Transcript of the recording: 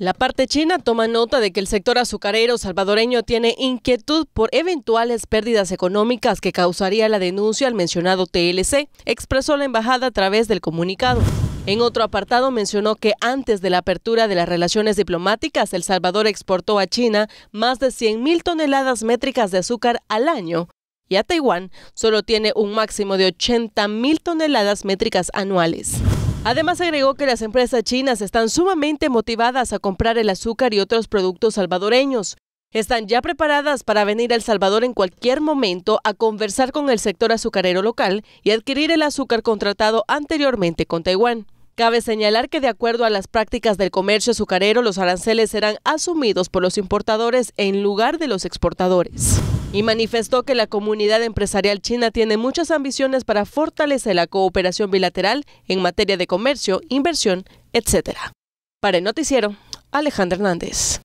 La parte china toma nota de que el sector azucarero salvadoreño tiene inquietud por eventuales pérdidas económicas que causaría la denuncia al mencionado TLC, expresó la embajada a través del comunicado. En otro apartado mencionó que antes de la apertura de las relaciones diplomáticas, El Salvador exportó a China más de 100.000 toneladas métricas de azúcar al año y a Taiwán solo tiene un máximo de 80.000 toneladas métricas anuales. Además agregó que las empresas chinas están sumamente motivadas a comprar el azúcar y otros productos salvadoreños. Están ya preparadas para venir a El Salvador en cualquier momento a conversar con el sector azucarero local y adquirir el azúcar contratado anteriormente con Taiwán. Cabe señalar que de acuerdo a las prácticas del comercio azucarero, los aranceles serán asumidos por los importadores en lugar de los exportadores y manifestó que la comunidad empresarial china tiene muchas ambiciones para fortalecer la cooperación bilateral en materia de comercio, inversión, etc. Para el noticiero, Alejandra Hernández.